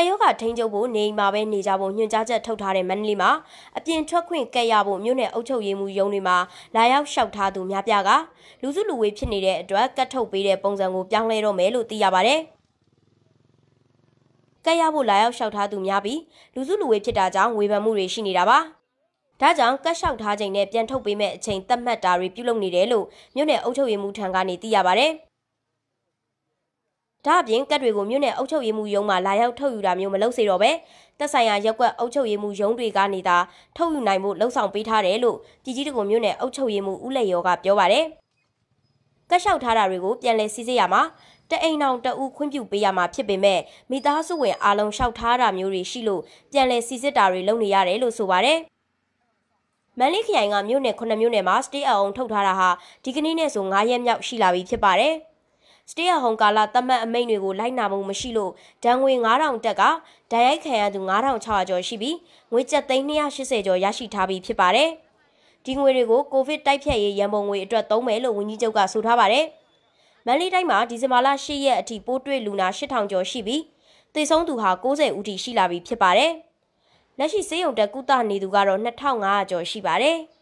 ကယောဂထိန်းချုပ်ဖို့နေအိမ်မှာပဲနေကြဖို့ညွှန်ကြားချက်ထုတ်ထားတဲ့မန္တလေးမှာအပြင်ထွက်ခွင့်ကက်ရဖို့မြို့နယ်အုပ်ချုပ်ရေးမှူးရုံးတွေမှာလာရောက်လျှောက်ထားသူများပြားကလူစုလူဝေးဖြစ်နေတဲ့အတွက်ကတ်ထုတ်ပေးတဲ့ပုံစံကိုပြောင်းလဲတော့မယ်လို့သိရပါတယ်။ကက်ရဖို့လာရောက်လျှောက်ထားသူများပြီးလူစုလူဝေးဖြစ်တာကြောင့်ဝေဖန်မှုတွေရှိနေတာပါ။ဒါကြောင့်ကက်လျှောက်ထားချိန်နဲ့ပြန်ထုတ်ပေးမဲ့အချိန်သတ်မှတ်တာတွေပြုလုပ်နေတယ်လို့မြို့နယ်အုပ်ချုပ်ရေးမှူးထံကနေသိရပါဗျ။ဒါအပြင်ကတ်တွေကိုမြို့နယ်အုပ်ချုပ်ရေးမှူးရုံးမှာလာရောက်ထုတ်ယူတာမျိုးမလုပ်စေတော့ပဲတက်ဆိုင်ရာရက်ကွက်အုပ်ချုပ်ရေးမှူးရုံးတွေကနေသာထုတ်ယူနိုင်ဖို့လှုံ့ဆော်ပေးထားတယ်လို့ပြည်ကြီးတကုံမြို့နယ်အုပ်ချုပ်ရေးမှူးဦးလက်ရောကပြောပါတယ်ကတ်လျှောက်ထားတာတွေကိုပြန်လည်စစ်ဆေးရမှာတအိမ်အောင်တအူးခွင့်ပြုပေးရမှာဖြစ်ပေမဲ့မိသားစုဝင် အားလုံးလျှောက်ထားတာမျိုးတွေရှိလို့ပြန်လည်စစ်စစ်တာတွေလုပ်နေရတယ်လို့ဆိုပါတယ်မန္တလေးခရိုင်ကမြို့နယ်9မြို့နယ်မှာ stay at home ထုတ်ထားတာဟာဒီကနေ့နဲ့ဆို9ရက်မြောက်ရှိလာပြီဖြစ်ပါတယ်။ Stay at home ကာလသတ်မှတ်အမိန့်တွေကိုလိုက်နာမှုမရှိလို့ဒဏ်ငွေ9000တက်ကဒဏ်ရိုက်ခံရသူ9600ကျော်ရှိပြီးငွေကျပ်သိန်း280ကျော်ရရှိထားပြီးဖြစ်ပါတယ်။ဒီငွေတွေကိုကိုဗစ်တိုက်ဖြတ်ရေးရန်ပုံငွေအတွက်သုံးမယ်လို့ဝန်ကြီးချုပ်ကဆိုထားပါတယ်။မန္တလေးတိုင်းမှာဒီဇင်ဘာလ10ရက်အထိပိုးတွေ့လူနာ8000ကျော်ရှိပြီးသေဆုံးသူဟာ90ဦးထိရှိလာပြီဖြစ်ပါတယ်။လက်ရှိဆေးရုံတက် ကုသနေသူကတော့2500ကျော်ရှိပါတယ်။